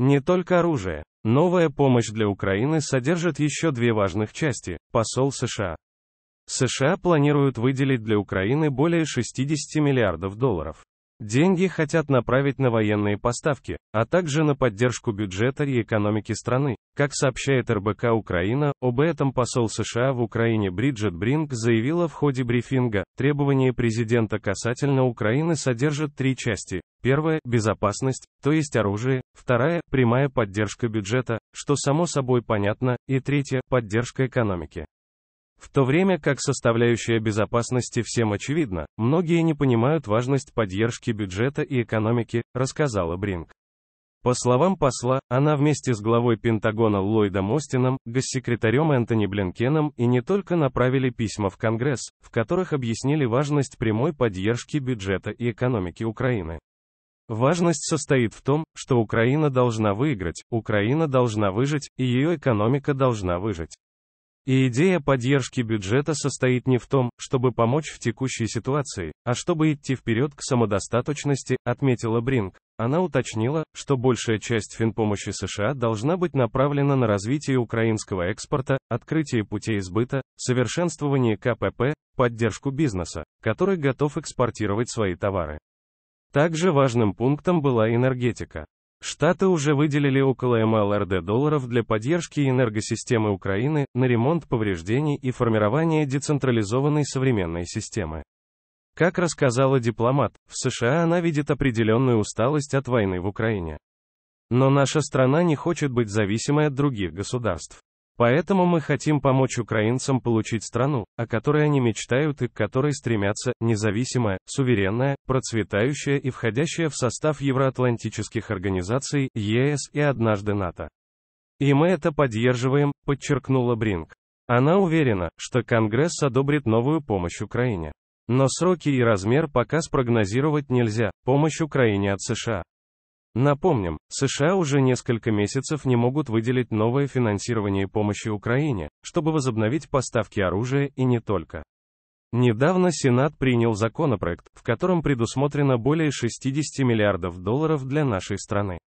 Не только оружие. Новая помощь для Украины содержит еще две важных части. Посол США. США планируют выделить для Украины более 60 миллиардов долларов. Деньги хотят направить на военные поставки, а также на поддержку бюджета и экономики страны, как сообщает РБК Украина, об этом посол США в Украине Бриджит Бринг заявила в ходе брифинга, требования президента касательно Украины содержат три части. Первая – безопасность, то есть оружие. Вторая – прямая поддержка бюджета, что само собой понятно. И третья – поддержка экономики. В то время как составляющая безопасности всем очевидна, многие не понимают важность поддержки бюджета и экономики, рассказала Бринг. По словам посла, она вместе с главой Пентагона Ллойдом Остином, госсекретарем Энтони Блинкеном и не только направили письма в Конгресс, в которых объяснили важность прямой поддержки бюджета и экономики Украины. Важность состоит в том, что Украина должна выиграть, Украина должна выжить, и ее экономика должна выжить. И идея поддержки бюджета состоит не в том, чтобы помочь в текущей ситуации, а чтобы идти вперед к самодостаточности, отметила Бринг. Она уточнила, что большая часть финпомощи США должна быть направлена на развитие украинского экспорта, открытие путей сбыта, совершенствование КПП, поддержку бизнеса, который готов экспортировать свои товары. Также важным пунктом была энергетика. Штаты уже выделили около МЛРД долларов для поддержки энергосистемы Украины, на ремонт повреждений и формирование децентрализованной современной системы. Как рассказала дипломат, в США она видит определенную усталость от войны в Украине. Но наша страна не хочет быть зависимой от других государств. Поэтому мы хотим помочь украинцам получить страну, о которой они мечтают и к которой стремятся, независимая, суверенная, процветающая и входящая в состав евроатлантических организаций, ЕС и однажды НАТО. И мы это поддерживаем, подчеркнула Бринг. Она уверена, что Конгресс одобрит новую помощь Украине. Но сроки и размер пока спрогнозировать нельзя, помощь Украине от США. Напомним, США уже несколько месяцев не могут выделить новое финансирование помощи Украине, чтобы возобновить поставки оружия и не только. Недавно Сенат принял законопроект, в котором предусмотрено более 60 миллиардов долларов для нашей страны.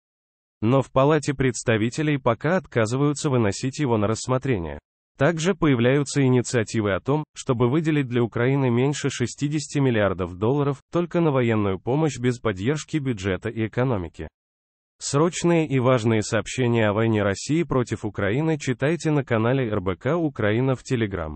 Но в Палате представителей пока отказываются выносить его на рассмотрение. Также появляются инициативы о том, чтобы выделить для Украины меньше 60 миллиардов долларов только на военную помощь без поддержки бюджета и экономики. Срочные и важные сообщения о войне России против Украины читайте на канале РБК Украина в Телеграм.